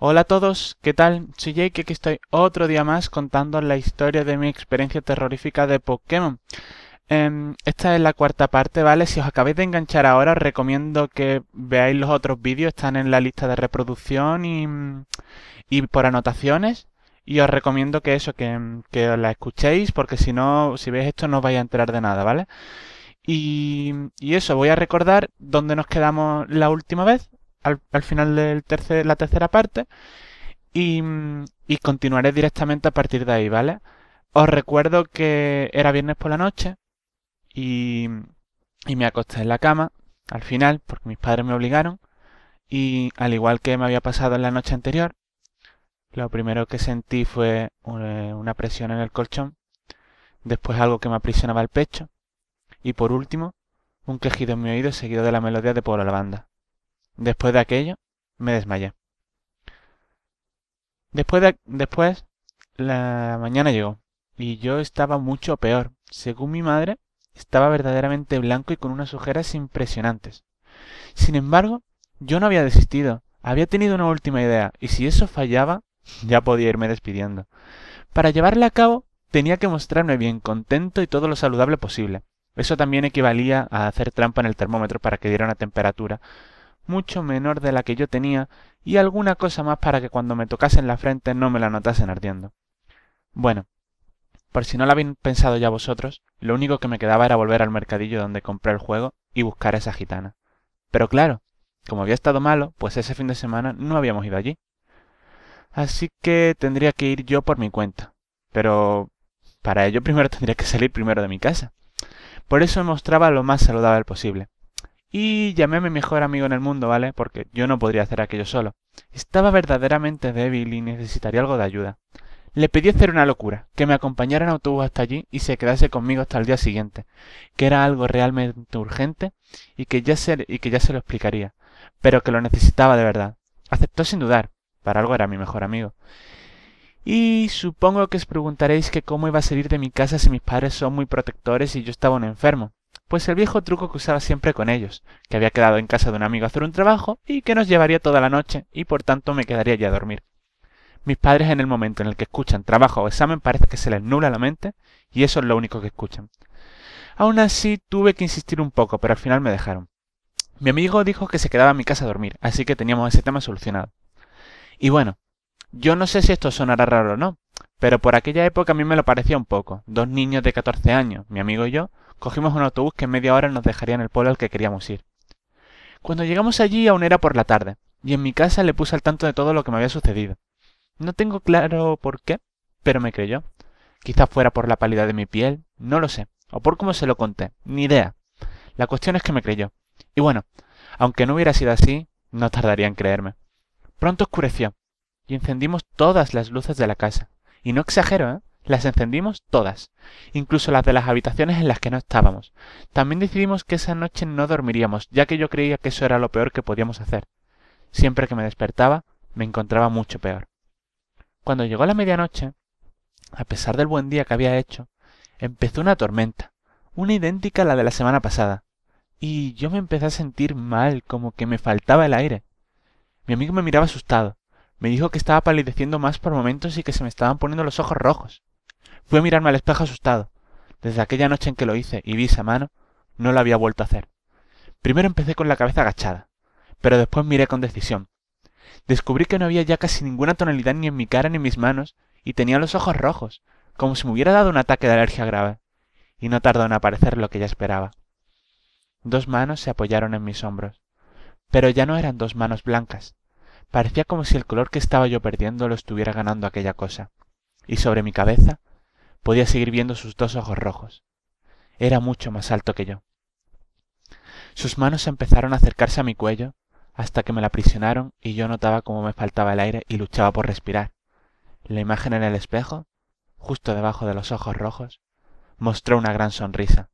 Hola a todos, ¿qué tal? Soy Jake, aquí estoy otro día más contando la historia de mi experiencia terrorífica de Pokémon. Em, esta es la cuarta parte, ¿vale? Si os acabáis de enganchar ahora, os recomiendo que veáis los otros vídeos, están en la lista de reproducción y, mm, por anotaciones. Y os recomiendo que eso, que, mm, que la escuchéis, porque si no, si veis esto no os vais a enterar de nada, ¿vale? y eso, voy a recordar dónde nos quedamos la última vez, al, final de la tercera parte y, continuaré directamente a partir de ahí, ¿vale? Os recuerdo que era viernes por la noche y, y me acosté en la cama al final porque mis padres me obligaron y al igual que me había pasado en la noche anterior, lo primero que sentí fue eh, una presión en el colchón, después algo que me aprisionaba el pecho y por último un quejido en mi oído seguido de la melodía de la banda. Después de aquello, me desmayé. Después, después, la mañana llegó y yo estaba mucho peor. Según mi madre, estaba verdaderamente blanco y con unas ojeras impresionantes. Sin embargo, yo no había desistido. Había tenido una última idea y si eso fallaba, ya podía irme despidiendo. Para llevarla a cabo, tenía que mostrarme bien contento y todo lo saludable posible. Eso también equivalía a hacer trampa en el termómetro para que diera una temperatura mucho menor de la que yo tenía, y alguna cosa más para que cuando me tocasen la frente no me la notasen ardiendo. Bueno, por si no la habéis pensado ya vosotros, lo único que me quedaba era volver al mercadillo donde compré el juego y buscar a esa gitana. Pero claro, como había estado malo, pues ese fin de semana no habíamos ido allí. Así que tendría que ir yo por mi cuenta. Pero para ello primero tendría que salir primero de mi casa. Por eso me mostraba lo más saludable posible. Y llamé a mi mejor amigo en el mundo, ¿vale? Porque yo no podría hacer aquello solo. Estaba verdaderamente débil y necesitaría algo de ayuda. Le pedí hacer una locura, que me acompañara en autobús hasta allí y se quedase conmigo hasta el día siguiente, que era algo realmente urgente y que ya se, y que ya se lo explicaría, pero que lo necesitaba de verdad. Aceptó sin dudar, para algo era mi mejor amigo. Y supongo que os preguntaréis que cómo iba a salir de mi casa si mis padres son muy protectores y yo estaba un enfermo pues el viejo truco que usaba siempre con ellos, que había quedado en casa de un amigo a hacer un trabajo y que nos llevaría toda la noche y por tanto me quedaría ya a dormir. Mis padres en el momento en el que escuchan trabajo o examen parece que se les nula la mente y eso es lo único que escuchan. Aún así tuve que insistir un poco, pero al final me dejaron. Mi amigo dijo que se quedaba en mi casa a dormir, así que teníamos ese tema solucionado. Y bueno, yo no sé si esto sonará raro o no, pero por aquella época a mí me lo parecía un poco. Dos niños de 14 años, mi amigo y yo, cogimos un autobús que en media hora nos dejaría en el pueblo al que queríamos ir. Cuando llegamos allí aún era por la tarde, y en mi casa le puse al tanto de todo lo que me había sucedido. No tengo claro por qué, pero me creyó. Quizás fuera por la pálida de mi piel, no lo sé, o por cómo se lo conté, ni idea. La cuestión es que me creyó. Y bueno, aunque no hubiera sido así, no tardaría en creerme. Pronto oscureció, y encendimos todas las luces de la casa. Y no exagero, ¿eh? Las encendimos todas, incluso las de las habitaciones en las que no estábamos. También decidimos que esa noche no dormiríamos, ya que yo creía que eso era lo peor que podíamos hacer. Siempre que me despertaba, me encontraba mucho peor. Cuando llegó la medianoche, a pesar del buen día que había hecho, empezó una tormenta, una idéntica a la de la semana pasada, y yo me empecé a sentir mal, como que me faltaba el aire. Mi amigo me miraba asustado, me dijo que estaba palideciendo más por momentos y que se me estaban poniendo los ojos rojos. Fui a mirarme al espejo asustado. Desde aquella noche en que lo hice y vi esa mano, no la había vuelto a hacer. Primero empecé con la cabeza agachada, pero después miré con decisión. Descubrí que no había ya casi ninguna tonalidad ni en mi cara ni en mis manos, y tenía los ojos rojos, como si me hubiera dado un ataque de alergia grave. Y no tardó en aparecer lo que ya esperaba. Dos manos se apoyaron en mis hombros, pero ya no eran dos manos blancas, parecía como si el color que estaba yo perdiendo lo estuviera ganando aquella cosa, y sobre mi cabeza podía seguir viendo sus dos ojos rojos. Era mucho más alto que yo. Sus manos empezaron a acercarse a mi cuello hasta que me la aprisionaron y yo notaba cómo me faltaba el aire y luchaba por respirar. La imagen en el espejo, justo debajo de los ojos rojos, mostró una gran sonrisa.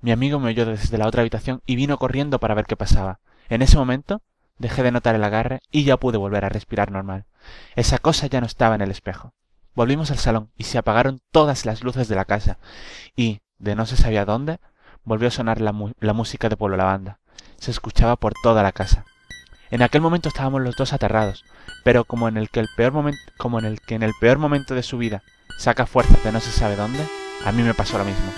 Mi amigo me oyó desde la otra habitación y vino corriendo para ver qué pasaba. En ese momento Dejé de notar el agarre y ya pude volver a respirar normal. Esa cosa ya no estaba en el espejo. Volvimos al salón y se apagaron todas las luces de la casa. Y, de no se sabía dónde, volvió a sonar la, música de Pueblo Lavanda. Se escuchaba por toda la casa. En aquel momento estábamos los dos aterrados, pero como en el que el peor momento, como en el que en el peor momento de su vida saca fuerzas de no se sabe dónde, a mí me pasó lo mismo.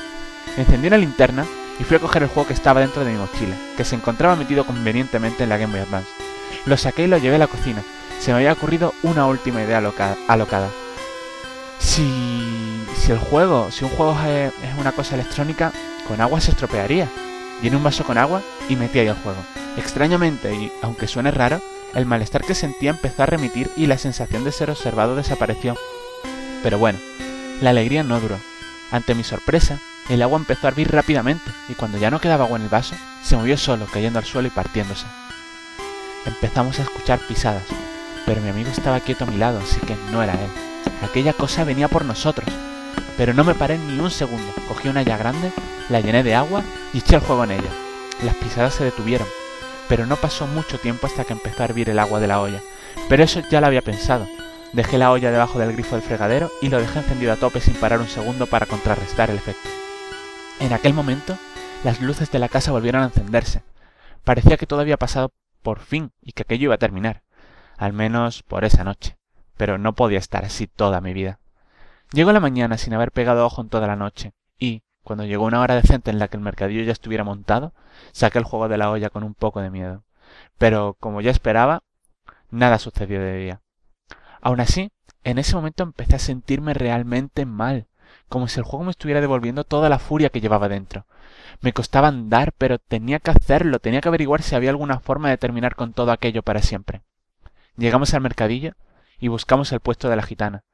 Encendí una linterna y fui a coger el juego que estaba dentro de mi mochila, que se encontraba metido convenientemente en la Game Boy Advance. Lo saqué y lo llevé a la cocina. Se me había ocurrido una última idea alocada. alocada. Si, si el juego, si un juego es, una cosa electrónica, con agua se estropearía. Llené un vaso con agua y metí ahí el juego. Extrañamente, y aunque suene raro, el malestar que sentía empezó a remitir y la sensación de ser observado desapareció. Pero bueno, la alegría no duró. Ante mi sorpresa, el agua empezó a hervir rápidamente y cuando ya no quedaba agua en el vaso, se movió solo, cayendo al suelo y partiéndose. Empezamos a escuchar pisadas, pero mi amigo estaba quieto a mi lado, así que no era él. Aquella cosa venía por nosotros. Pero no me paré ni un segundo. Cogí una olla grande, la llené de agua y eché el juego en ella. Las pisadas se detuvieron, pero no pasó mucho tiempo hasta que empezó a hervir el agua de la olla. Pero eso ya lo había pensado. Dejé la olla debajo del grifo del fregadero y lo dejé encendido a tope sin parar un segundo para contrarrestar el efecto. En aquel momento, las luces de la casa volvieron a encenderse. Parecía que todo había pasado por fin y que aquello iba a terminar, al menos por esa noche, pero no podía estar así toda mi vida. Llegó la mañana sin haber pegado ojo en toda la noche, y, cuando llegó una hora decente en la que el mercadillo ya estuviera montado, saqué el juego de la olla con un poco de miedo. Pero, como ya esperaba, nada sucedió de día. Aun así, en ese momento empecé a sentirme realmente mal como si el juego me estuviera devolviendo toda la furia que llevaba dentro. Me costaba andar, pero tenía que hacerlo, tenía que averiguar si había alguna forma de terminar con todo aquello para siempre. Llegamos al mercadillo y buscamos el puesto de la gitana.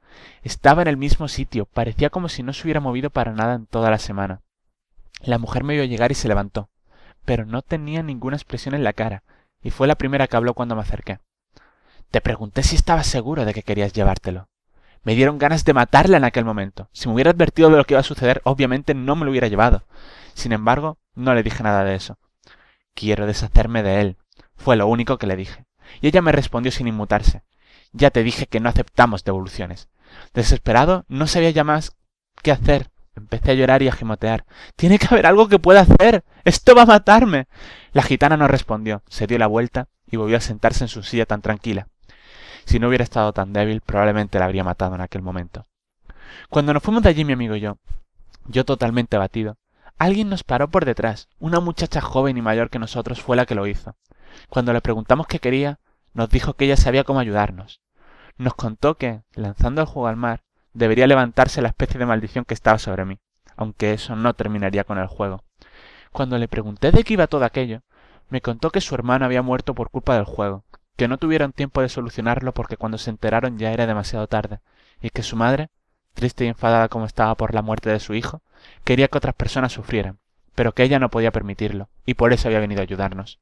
Estaba en el mismo sitio, parecía como si no se hubiera movido para nada en toda la semana. La mujer me vio llegar y se levantó, pero no tenía ninguna expresión en la cara, y fue la primera que habló cuando me acerqué. Te pregunté si estabas seguro de que querías llevártelo. Me dieron ganas de matarla en aquel momento. Si me hubiera advertido de lo que iba a suceder, obviamente no me lo hubiera llevado. Sin embargo, no le dije nada de eso. Quiero deshacerme de él. Fue lo único que le dije. Y ella me respondió sin inmutarse. Ya te dije que no aceptamos devoluciones. Desesperado, no sabía ya más qué hacer. Empecé a llorar y a gimotear. Tiene que haber algo que pueda hacer. Esto va a matarme. La gitana no respondió, se dio la vuelta y volvió a sentarse en su silla tan tranquila. Si no hubiera estado tan débil, probablemente la habría matado en aquel momento. Cuando nos fuimos de allí, mi amigo y yo, yo totalmente abatido, alguien nos paró por detrás. Una muchacha joven y mayor que nosotros fue la que lo hizo. Cuando le preguntamos qué quería, nos dijo que ella sabía cómo ayudarnos. Nos contó que, lanzando el juego al mar, debería levantarse la especie de maldición que estaba sobre mí, aunque eso no terminaría con el juego. Cuando le pregunté de qué iba todo aquello, me contó que su hermano había muerto por culpa del juego, que no tuvieron tiempo de solucionarlo porque cuando se enteraron ya era demasiado tarde, y que su madre, triste y enfadada como estaba por la muerte de su hijo, quería que otras personas sufrieran, pero que ella no podía permitirlo, y por eso había venido a ayudarnos.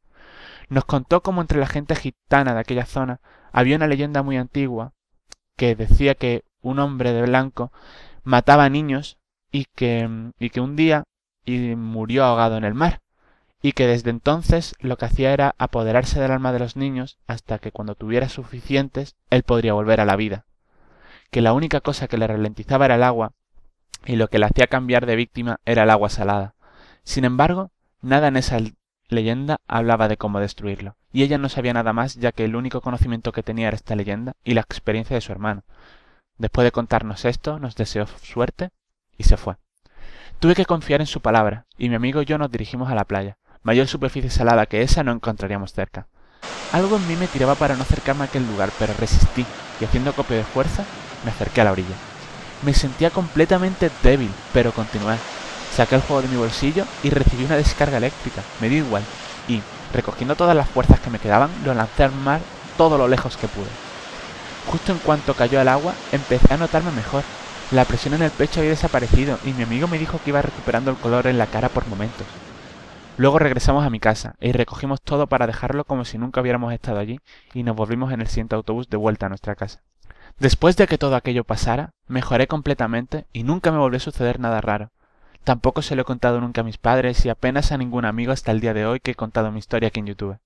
Nos contó cómo entre la gente gitana de aquella zona había una leyenda muy antigua que decía que un hombre de blanco mataba a niños y que, y que un día y murió ahogado en el mar y que desde entonces lo que hacía era apoderarse del alma de los niños hasta que cuando tuviera suficientes él podría volver a la vida, que la única cosa que le ralentizaba era el agua, y lo que le hacía cambiar de víctima era el agua salada. Sin embargo, nada en esa leyenda hablaba de cómo destruirlo, y ella no sabía nada más ya que el único conocimiento que tenía era esta leyenda y la experiencia de su hermano. Después de contarnos esto, nos deseó suerte y se fue. Tuve que confiar en su palabra, y mi amigo y yo nos dirigimos a la playa. Mayor superficie salada que esa no encontraríamos cerca. Algo en mí me tiraba para no acercarme a aquel lugar, pero resistí y haciendo copio de fuerza me acerqué a la orilla. Me sentía completamente débil, pero continué. Saqué el juego de mi bolsillo y recibí una descarga eléctrica, me dio igual, y, recogiendo todas las fuerzas que me quedaban, lo lancé al mar todo lo lejos que pude. Justo en cuanto cayó al agua, empecé a notarme mejor. La presión en el pecho había desaparecido y mi amigo me dijo que iba recuperando el color en la cara por momentos. Luego regresamos a mi casa y recogimos todo para dejarlo como si nunca hubiéramos estado allí y nos volvimos en el siguiente autobús de vuelta a nuestra casa. Después de que todo aquello pasara, mejoré completamente y nunca me volvió a suceder nada raro. Tampoco se lo he contado nunca a mis padres y apenas a ningún amigo hasta el día de hoy que he contado mi historia aquí en YouTube.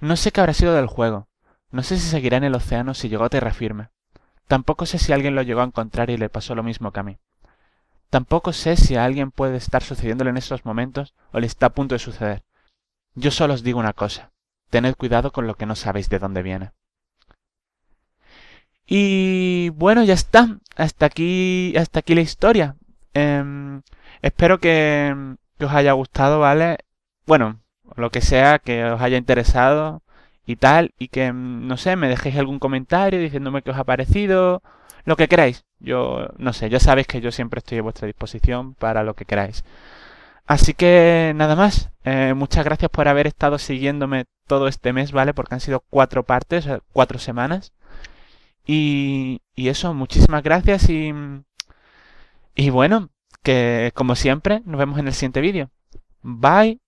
No sé qué habrá sido del juego. No sé si seguirá en el océano si llegó a tierra firme. Tampoco sé si alguien lo llegó a encontrar y le pasó lo mismo que a mí. Tampoco sé si a alguien puede estar sucediéndole en estos momentos o le está a punto de suceder. Yo solo os digo una cosa. Tened cuidado con lo que no sabéis de dónde viene. Y bueno, ya está. Hasta aquí, hasta aquí la historia. Em, espero que, que os haya gustado, ¿vale? Bueno, lo que sea que os haya interesado y tal. Y que, no sé, me dejéis algún comentario diciéndome qué os ha parecido lo que queráis. Yo no sé, ya sabéis que yo siempre estoy a vuestra disposición para lo que queráis. Así que nada más. Eh, muchas gracias por haber estado siguiéndome todo este mes, ¿vale? Porque han sido cuatro partes, eh, cuatro semanas. Y, y eso, muchísimas gracias y, y bueno, que como siempre, nos vemos en el siguiente vídeo. Bye.